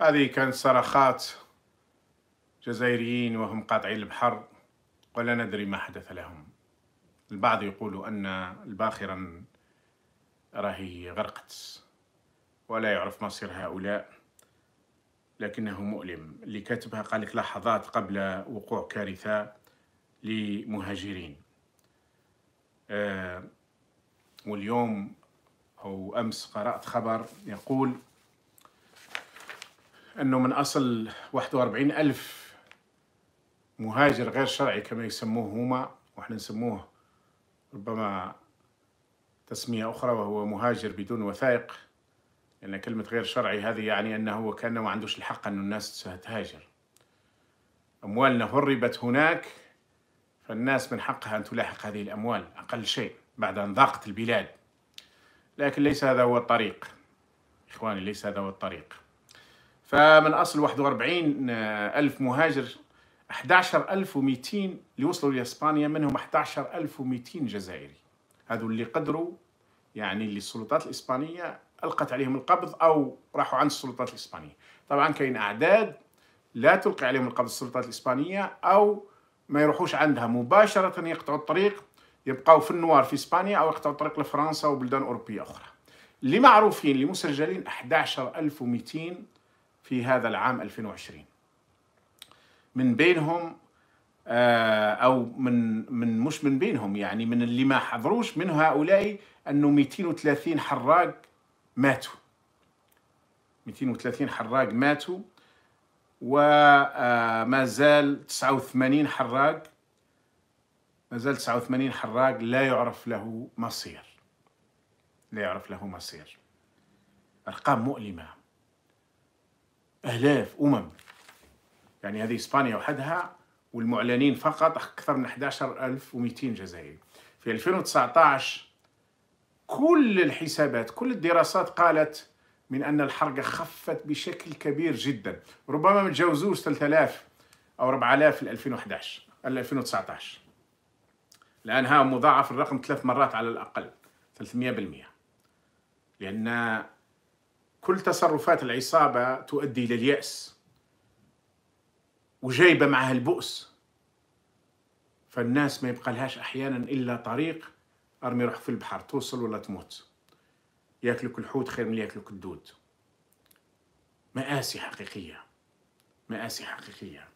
هذه كانت صرخات جزائريين وهم قاطعين البحر ولا ندري ما حدث لهم البعض يقول أن الباخرة راهي غرقت ولا يعرف مصير هؤلاء لكنه مؤلم اللي كتبها قال لك لحظات قبل وقوع كارثة لمهاجرين آه واليوم أو أمس قرأت خبر يقول أنه من أصل 41 ألف مهاجر غير شرعي كما يسموه هما وإحنا نسموه ربما تسمية أخرى وهو مهاجر بدون وثائق لأن كلمة غير شرعي هذه يعني أنه كان ما عندوش الحق أن الناس تهاجر أموالنا هربت هناك فالناس من حقها أن تلاحق هذه الأموال أقل شيء بعد أن ضاقت البلاد لكن ليس هذا هو الطريق إخواني ليس هذا هو الطريق فمن أصل 41 آه، ألف مهاجر 11200 اللي وصلوا لإسبانيا منهم 11200 جزائري هذو اللي قدروا يعني اللي السلطات الإسبانية ألقت عليهم القبض أو راحوا عند السلطات الإسبانية طبعا كاين أعداد لا تلقي عليهم القبض السلطات الإسبانية أو ما يروحوش عندها مباشرة يقطعوا الطريق يبقاو في النوار في إسبانيا أو يقطعوا الطريق لفرنسا وبلدان أوروبية أخرى اللي معروفين اللي مسجلين 11200 في هذا العام 2020 من بينهم آه، او من من مش من بينهم يعني من اللي ما حضروش من هؤلاء انه 230 حراق ماتوا 230 حراق ماتوا وما آه، زال 89 حراق ما زال 89 حراق لا يعرف له مصير لا يعرف له مصير ارقام مؤلمه آلاف أمم يعني هذه إسبانيا وحدها والمعلنين فقط أكثر من 11200 جزائري في 2019 كل الحسابات كل الدراسات قالت من أن الحرقة خفت بشكل كبير جدا ربما ما تجاوزوش 3000 أو 4000 في 2011 2019 لأنها مضاعف الرقم ثلاث مرات على الأقل 300% لأن كل تصرفات العصابة تؤدي إلى اليأس وجايبة معها البؤس فالناس ما يبقى لهاش أحيانا إلا طريق أرمي روحك في البحر توصل ولا تموت ياكلك الحوت خير من ياكلك الدود مآسي حقيقية مآسي حقيقية